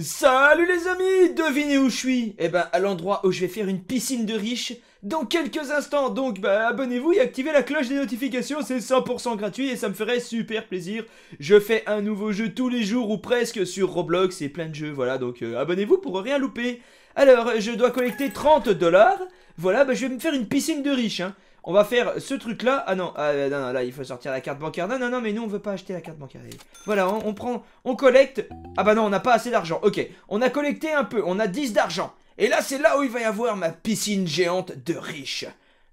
Salut les amis, devinez où je suis Eh ben à l'endroit où je vais faire une piscine de riche dans quelques instants. Donc bah abonnez-vous et activez la cloche des notifications, c'est 100% gratuit et ça me ferait super plaisir. Je fais un nouveau jeu tous les jours ou presque sur Roblox et plein de jeux, voilà donc euh, abonnez-vous pour rien louper. Alors je dois collecter 30 dollars. Voilà, bah je vais me faire une piscine de riche hein. On va faire ce truc là. Ah non, ah, euh, non, non, là il faut sortir la carte bancaire. Non, non, non, mais nous on veut pas acheter la carte bancaire. Voilà, on, prend, on collecte. Ah bah non, on n'a pas assez d'argent. Ok, on a collecté un peu, on a 10 d'argent. Et là c'est là où il va y avoir ma piscine géante de riche.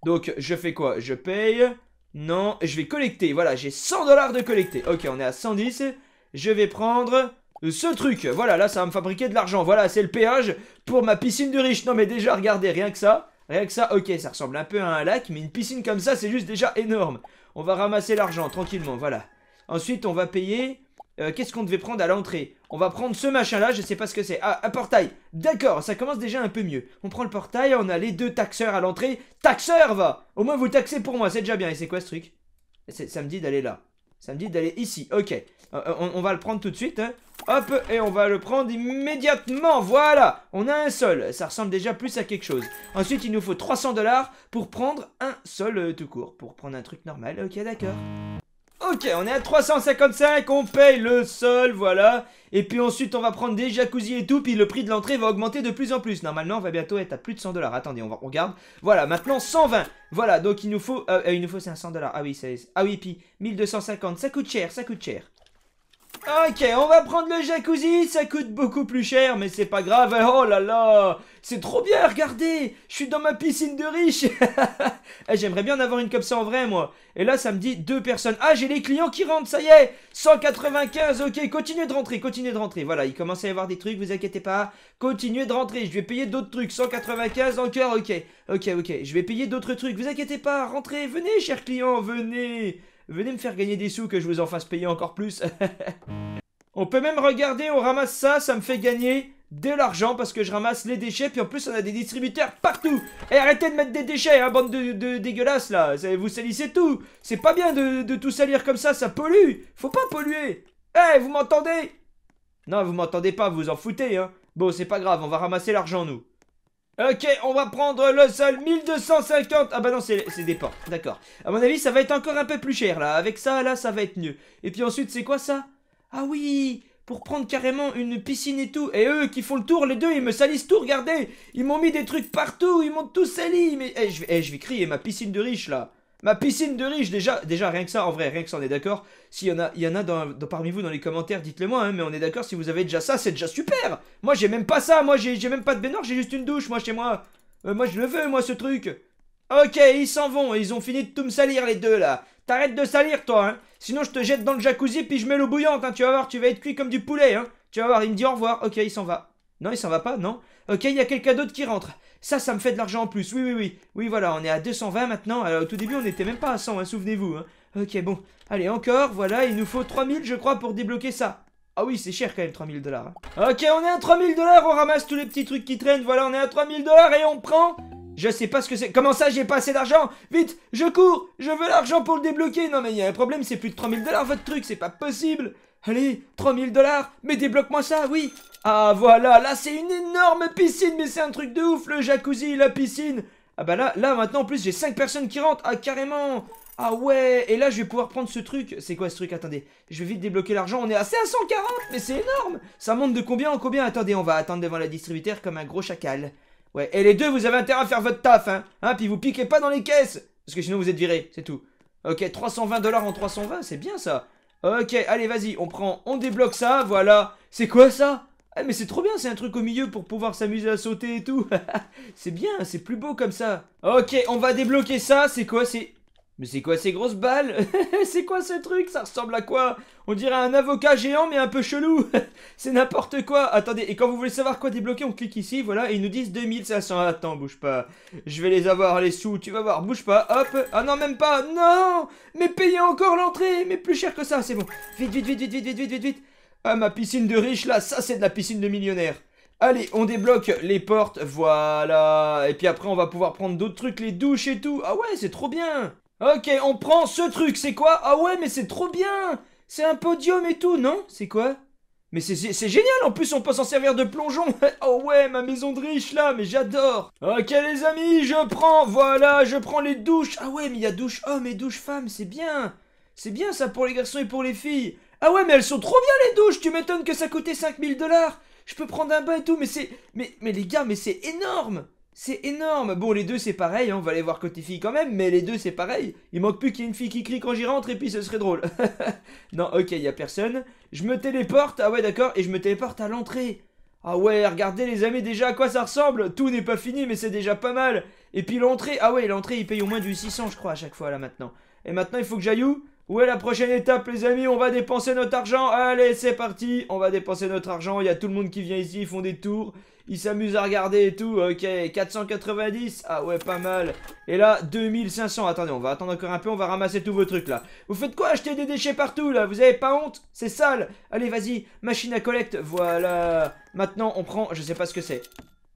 Donc je fais quoi Je paye. Non, je vais collecter. Voilà, j'ai 100 dollars de collecter. Ok, on est à 110. Je vais prendre ce truc. Voilà, là ça va me fabriquer de l'argent. Voilà, c'est le péage pour ma piscine de riche. Non mais déjà, regardez, rien que ça. Rien que ça, ok, ça ressemble un peu à un lac, mais une piscine comme ça, c'est juste déjà énorme. On va ramasser l'argent, tranquillement, voilà. Ensuite, on va payer... Euh, qu'est-ce qu'on devait prendre à l'entrée On va prendre ce machin-là, je sais pas ce que c'est. Ah, un portail D'accord, ça commence déjà un peu mieux. On prend le portail, on a les deux taxeurs à l'entrée. Taxeur, va Au moins, vous taxez pour moi, c'est déjà bien. Et c'est quoi ce truc Ça me dit d'aller là. Ça me dit d'aller ici. Ok. Euh, euh, on, va le prendre tout de suite. Hein. Hop, et on va le prendre immédiatement. Voilà, on a un sol. Ça ressemble déjà plus à quelque chose. Ensuite, il nous faut 300 dollars pour prendre un sol euh, tout court. Pour prendre un truc normal. Ok, d'accord. Ok, on est à 355, on paye le sol, voilà. Et puis ensuite, on va prendre des jacuzzi et tout, puis le prix de l'entrée va augmenter de plus en plus. Normalement, on va bientôt être à plus de 100 dollars. Attendez, on, va, regarde. Voilà, maintenant 120. Voilà, donc il nous faut, euh, euh, il nous faut 500 dollars. Ah oui, ça, ah oui, puis 1250, ça coûte cher, ça coûte cher. Ok, on va prendre le jacuzzi, ça coûte beaucoup plus cher, mais c'est pas grave. Hein. Oh là là, c'est trop bien, regardez, je suis dans ma piscine de riche. Eh, j'aimerais bien en avoir une comme ça en vrai, moi. Et là, ça me dit deux personnes. Ah, j'ai les clients qui rentrent, ça y est, 195, ok, continuez de rentrer, continuez de rentrer. Voilà, il commence à y avoir des trucs, vous inquiétez pas. Continuez de rentrer, je vais payer d'autres trucs, 195 encore, ok, ok, ok. Je vais payer d'autres trucs, vous inquiétez pas, rentrez, venez, chers clients, venez. Venez me faire gagner des sous que je vous en fasse payer encore plus. on peut même regarder, on ramasse ça, ça me fait gagner de l'argent parce que je ramasse les déchets. Puis en plus, on a des distributeurs partout. Et eh, arrêtez de mettre des déchets, hein, bande de, dégueulasses là. Vous salissez tout. C'est pas bien de, tout salir comme ça, ça pollue. Faut pas polluer. Eh, vous m'entendez Non, vous m'entendez pas, vous vous en foutez. Hein. Bon, c'est pas grave, on va ramasser l'argent nous. Ok, on va prendre le sol 1250. Ah bah non, c'est des portes, d'accord. À mon avis, ça va être encore un peu plus cher, là. Avec ça, là, ça va être mieux. Et puis ensuite, c'est quoi, ça Ah oui Pour prendre carrément une piscine et tout. Et eux qui font le tour, les deux, ils me salissent tout, regardez Ils m'ont mis des trucs partout, ils m'ont tout sali. Mais, eh, je eh, je vais crier ma piscine de riche, là. Ma piscine de riche, déjà, déjà rien que ça, en vrai, rien que ça, on est d'accord. S'il y en a, il y en a dans, parmi vous dans les commentaires, dites-le moi, hein, mais on est d'accord, si vous avez déjà ça, c'est déjà super Moi, j'ai même pas ça, moi, j'ai même pas de baignoire, j'ai juste une douche, moi, chez moi. Euh, moi, je le veux, moi, ce truc. Ok, ils s'en vont, ils ont fini de tout me salir, les deux, là. T'arrêtes de salir, toi, hein. Sinon, je te jette dans le jacuzzi, puis je mets l'eau bouillante, hein. Tu vas voir, tu vas être cuit comme du poulet, hein. Tu vas voir, il me dit au revoir. Ok, il s'en va. Non, il s'en va pas, non. Ok, il y a quelqu'un d'autre qui rentre. Ça, ça me fait de l'argent en plus. Oui, oui, oui. Oui, voilà, on est à 220 maintenant. Alors, euh, au tout début, on n'était même pas à 100, hein, souvenez-vous. Hein. Ok, bon. Allez, encore, voilà, il nous faut 3000, je crois, pour débloquer ça. Ah oui, c'est cher quand même, 3000 dollars. Hein. Ok, on est à 3000 dollars, on ramasse tous les petits trucs qui traînent. Voilà, on est à 3000 dollars et on prend... Je sais pas ce que c'est. Comment ça, j'ai pas assez d'argent Vite, je cours Je veux l'argent pour le débloquer Non mais il y a un problème, c'est plus de 3000 dollars votre truc, c'est pas possible Allez, 3000 dollars, mais débloque-moi ça, oui Ah voilà, là c'est une énorme piscine, mais c'est un truc de ouf, le jacuzzi, la piscine Ah bah là, là maintenant en plus j'ai 5 personnes qui rentrent, ah carrément ah ouais, et là je vais pouvoir prendre ce truc. C'est quoi ce truc Attendez, je vais vite débloquer l'argent. On est à 540, mais c'est énorme Ça monte de combien en combien Attendez, on va attendre devant la distributeur comme un gros chacal. Ouais, et les deux, vous avez intérêt à faire votre taf, hein Hein, puis vous piquez pas dans les caisses Parce que sinon vous êtes virés, c'est tout. Ok, 320 dollars en 320, c'est bien ça Ok, allez, vas-y, on prend, on débloque ça, voilà. C'est quoi ça ah, mais c'est trop bien, c'est un truc au milieu pour pouvoir s'amuser à sauter et tout. c'est bien, c'est plus beau comme ça. Ok, on va débloquer ça, c'est quoi C'est mais c'est quoi ces grosses balles C'est quoi ce truc Ça ressemble à quoi On dirait un avocat géant mais un peu chelou C'est n'importe quoi Attendez, et quand vous voulez savoir quoi débloquer, on clique ici, voilà, et ils nous disent 2500. Attends, bouge pas. Je vais les avoir, les sous, tu vas voir, bouge pas, hop Ah non, même pas Non Mais payez encore l'entrée Mais plus cher que ça, c'est bon. Vite, vite, vite, vite, vite, vite, vite, vite, vite Ah, ma piscine de riche, là, ça c'est de la piscine de millionnaire Allez, on débloque les portes, voilà. Et puis après, on va pouvoir prendre d'autres trucs, les douches et tout. Ah ouais, c'est trop bien Ok, on prend ce truc, c'est quoi Ah ouais, mais c'est trop bien C'est un podium et tout, non C'est quoi mais c'est génial, en plus on peut s'en servir de plongeon Oh ouais, ma maison de riche là, mais j'adore Ok les amis, je prends, voilà, je prends les douches Ah ouais, mais il y a douche homme et douche femme, c'est bien C'est bien ça pour les garçons et pour les filles Ah ouais, mais elles sont trop bien les douches, tu m'étonnes que ça coûtait 5000 dollars Je peux prendre un bain et tout, mais c'est... Mais, mais les gars, mais c'est énorme c'est énorme. Bon, les deux c'est pareil, hein, on va aller voir côté fille quand même, mais les deux c'est pareil. Il manque plus qu'il y ait une fille qui crie quand j'y rentre et puis ce serait drôle. non, ok, il y a personne. Je me téléporte, ah ouais d'accord, et je me téléporte à l'entrée. Ah ouais, regardez les amis déjà à quoi ça ressemble. Tout n'est pas fini, mais c'est déjà pas mal. Et puis l'entrée, ah ouais, l'entrée il paye au moins du 600 je crois à chaque fois là maintenant. Et maintenant il faut que j'aille où où la prochaine étape, les amis On va dépenser notre argent. Allez, c'est parti. On va dépenser notre argent. Il y a tout le monde qui vient ici. Ils font des tours. Ils s'amusent à regarder et tout. Ok, 490. Ah ouais, pas mal. Et là, 2500. Attendez, on va attendre encore un peu. On va ramasser tous vos trucs, là. Vous faites quoi Acheter des déchets partout, là Vous avez pas honte C'est sale. Allez, vas-y. Machine à collecte. Voilà. Maintenant, on prend... Je sais pas ce que c'est.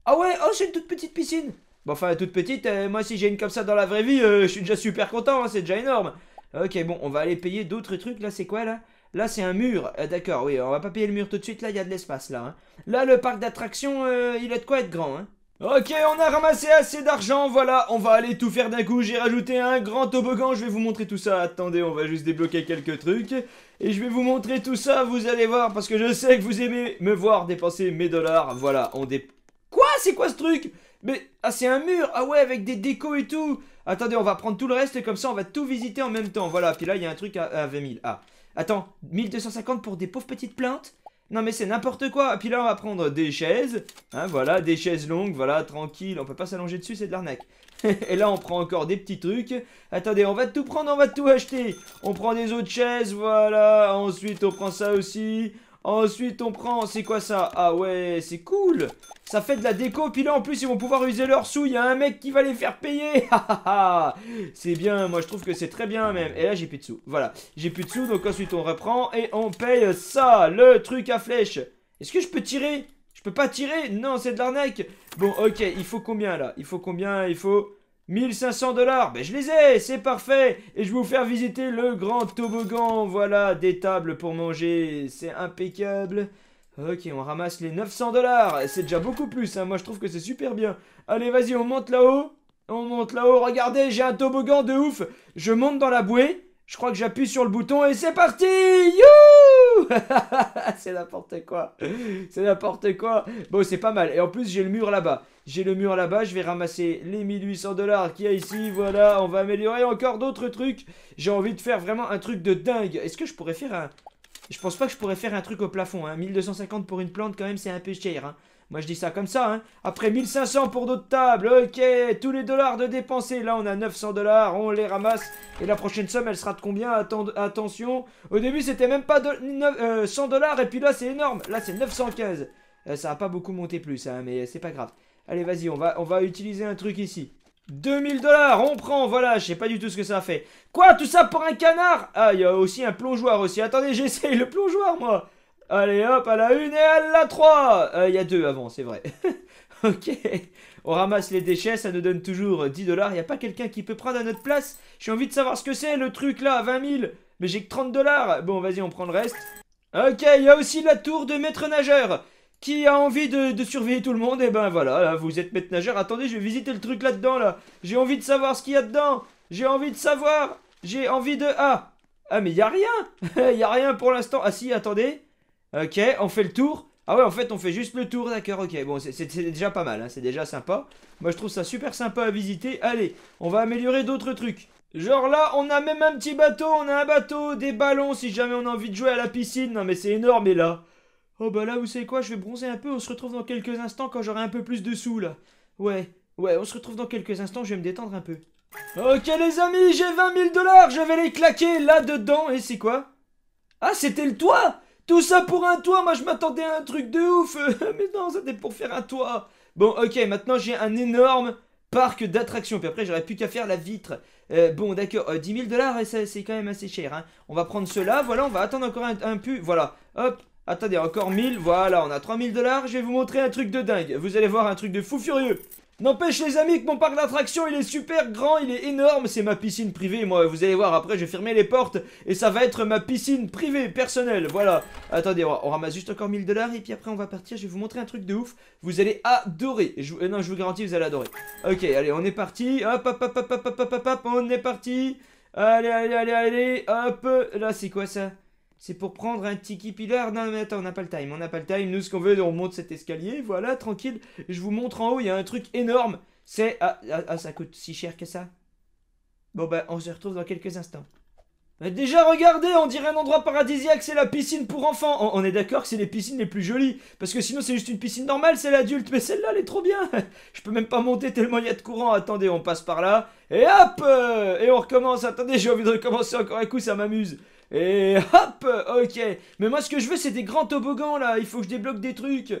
Ah ouais Oh, c'est une toute petite piscine. Bon, enfin, toute petite. Euh, moi, si j'ai une comme ça dans la vraie vie, euh, je suis déjà super content. Hein. c'est déjà énorme. Ok, bon, on va aller payer d'autres trucs. Là, c'est quoi, là Là, c'est un mur. Euh, d'accord, oui, on va pas payer le mur tout de suite. Là, il y a de l'espace, là. Hein. Là, le parc d'attractions, euh, il a de quoi être grand, hein. Ok, on a ramassé assez d'argent, voilà, on va aller tout faire d'un coup, j'ai rajouté un grand toboggan, je vais vous montrer tout ça, attendez, on va juste débloquer quelques trucs, et je vais vous montrer tout ça, vous allez voir, parce que je sais que vous aimez me voir dépenser mes dollars, voilà, on dé... Quoi, c'est quoi ce truc mais, ah, c'est un mur Ah ouais, avec des décos et tout Attendez, on va prendre tout le reste comme ça, on va tout visiter en même temps. Voilà, puis là, il y a un truc à, 20 000. Ah, attends, 1250 pour des pauvres petites plantes non mais c'est n'importe quoi Puis là on va prendre des chaises hein, Voilà des chaises longues Voilà tranquille On peut pas s'allonger dessus c'est de l'arnaque Et là on prend encore des petits trucs Attendez on va tout prendre on va tout acheter On prend des autres chaises voilà Ensuite on prend ça aussi Ensuite, on prend... C'est quoi ça Ah ouais, c'est cool Ça fait de la déco, puis là, en plus, ils vont pouvoir user leur sous. Il y a un mec qui va les faire payer C'est bien, moi, je trouve que c'est très bien, même. Et là, j'ai plus de sous. Voilà, j'ai plus de sous, donc ensuite, on reprend et on paye ça, le truc à flèche. Est-ce que je peux tirer Je peux pas tirer Non, c'est de l'arnaque Bon, ok, il faut combien, là Il faut combien Il faut... 1500 dollars, ben je les ai, c'est parfait Et je vais vous faire visiter le grand toboggan, voilà, des tables pour manger, c'est impeccable Ok, on ramasse les 900 dollars, c'est déjà beaucoup plus, hein. moi je trouve que c'est super bien Allez, vas-y, on monte là-haut, on monte là-haut, regardez, j'ai un toboggan de ouf Je monte dans la bouée, je crois que j'appuie sur le bouton et c'est parti Youhou C'est n'importe quoi C'est n'importe quoi Bon, c'est pas mal, et en plus j'ai le mur là-bas j'ai le mur là-bas, je vais ramasser les 1800 dollars qu'il y a ici, voilà, on va améliorer encore d'autres trucs. J'ai envie de faire vraiment un truc de dingue. Est-ce que je pourrais faire un... Je pense pas que je pourrais faire un truc au plafond, hein. 1250 pour une plante quand même, c'est un peu cher, hein. Moi je dis ça comme ça, hein. Après 1500 pour d'autres tables, ok, tous les dollars de dépenser. Là on a 900 dollars, on les ramasse. Et la prochaine somme elle sera de combien Attention, au début c'était même pas 100 euh, dollars et puis là c'est énorme. Là c'est 915. Euh, ça a pas beaucoup monté plus, hein, mais c'est pas grave. Allez, vas-y, on va, on va utiliser un truc ici. 2000 dollars, on prend, voilà, je sais pas du tout ce que ça fait. Quoi, tout ça pour un canard Ah, il y a aussi un plongeoir aussi. Attendez, j'essaye le plongeoir, moi. Allez, hop, à la une et à la 3 euh, Il y a deux avant, c'est vrai. ok, on ramasse les déchets, ça nous donne toujours 10 dollars. Il n'y a pas quelqu'un qui peut prendre à notre place J'ai envie de savoir ce que c'est, le truc là, 20 000. Mais j'ai que 30 dollars. Bon, vas-y, on prend le reste. Ok, il y a aussi la tour de maître nageur qui a envie de, surveiller tout le monde, et eh ben voilà, vous êtes maître nageur. Attendez, je vais visiter le truc là-dedans, là. J'ai envie de savoir ce qu'il y a dedans. J'ai envie de savoir. J'ai envie de... Ah Ah, mais il a rien Il y a rien pour l'instant. Ah si, attendez. Ok, on fait le tour. Ah ouais, en fait, on fait juste le tour, d'accord, ok. Bon, c'est déjà pas mal, hein, c'est déjà sympa. Moi, je trouve ça super sympa à visiter. Allez, on va améliorer d'autres trucs. Genre là, on a même un petit bateau, on a un bateau, des ballons si jamais on a envie de jouer à la piscine. Non mais c'est énorme, et là... Oh bah là, vous savez quoi, je vais bronzer un peu, on se retrouve dans quelques instants quand j'aurai un peu plus de sous là. Ouais, ouais, on se retrouve dans quelques instants, je vais me détendre un peu. Ok les amis, j'ai 20 000 dollars, je vais les claquer là-dedans, et c'est quoi Ah, c'était le toit Tout ça pour un toit, moi je m'attendais à un truc de ouf Mais non, c'était pour faire un toit Bon, ok, maintenant j'ai un énorme parc d'attractions. Puis après, j'aurais plus qu'à faire la vitre. Euh, bon, d'accord, 10 euh, 000 dollars, c'est quand même assez cher. Hein. On va prendre cela. Voilà, on va attendre encore un, un pu. Voilà, hop, Attendez, encore 1000, voilà, on a 3000 dollars. Je vais vous montrer un truc de dingue. Vous allez voir un truc de fou furieux. N'empêche les amis que mon parc d'attractions il est super grand, il est énorme, c'est ma piscine privée moi, vous allez voir après je vais fermer les portes et ça va être ma piscine privée personnelle, voilà. Attendez, on ramasse juste encore 1000 dollars et puis après on va partir, je vais vous montrer un truc de ouf, vous allez adorer, euh, non je vous garantis vous allez adorer. Ok, allez on est parti, hop hop hop hop hop hop hop hop, on est parti, allez allez allez allez, hop, là c'est quoi ça c'est pour prendre un tiki pillar. Non, mais attends, on n'a pas le time. On n'a pas le time. Nous, ce qu'on veut, on monte cet escalier. Voilà, tranquille. Je vous montre en haut, il y a un truc énorme. C'est. Ah, ça coûte si cher que ça. Bon, bah, on se retrouve dans quelques instants. Mais bah, déjà, regardez, on dirait un endroit paradisiaque. C'est la piscine pour enfants. On, est d'accord que c'est les piscines les plus jolies. Parce que sinon, c'est juste une piscine normale, c'est l'adulte. Mais celle-là, elle est trop bien. Je peux même pas monter tellement il y a de courant. Attendez, on passe par là. Et hop euh, Et on recommence. Attendez, j'ai envie de recommencer encore un coup, ça m'amuse. Et hop Ok Mais moi ce que je veux c'est des grands toboggans là Il faut que je débloque des trucs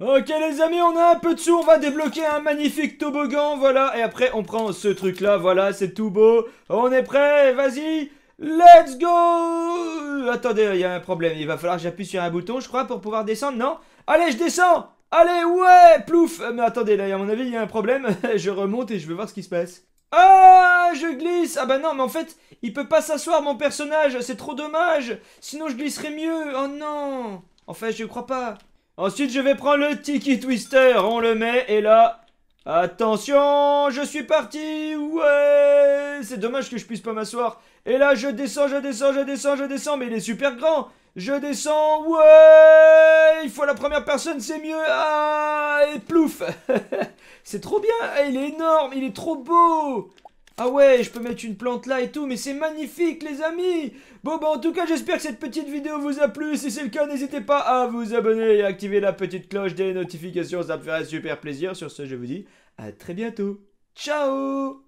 Ok les amis, on a un peu de sous, on va débloquer un magnifique toboggan, voilà. Et après, on prend ce truc-là, voilà, c'est tout beau. On est prêt, vas-y Let's go Attendez, il y a un problème, il va falloir que j'appuie sur un bouton, je crois, pour pouvoir descendre, non Allez, je descends Allez, ouais, plouf euh, Mais attendez, là, à mon avis, il y a un problème. je remonte et je veux voir ce qui se passe. Ah, je glisse Ah bah non, mais en fait, il peut pas s'asseoir mon personnage, c'est trop dommage Sinon je glisserais mieux, oh non En fait, je crois pas. Ensuite, je vais prendre le Tiki Twister, on le met, et là, Attention, je suis parti, ouais C'est dommage que je puisse pas m'asseoir. Et là, je descends, je descends, je descends, je descends, mais il est super grand Je descends, ouais Il faut la première personne, c'est mieux Ah Et plouf C'est trop bien, il est énorme, il est trop beau ah ouais, je peux mettre une plante là et tout, mais c'est magnifique les amis Bon bah en tout cas j'espère que cette petite vidéo vous a plu, si c'est le cas n'hésitez pas à vous abonner et à activer la petite cloche des notifications, ça me ferait super plaisir. Sur ce je vous dis à très bientôt, ciao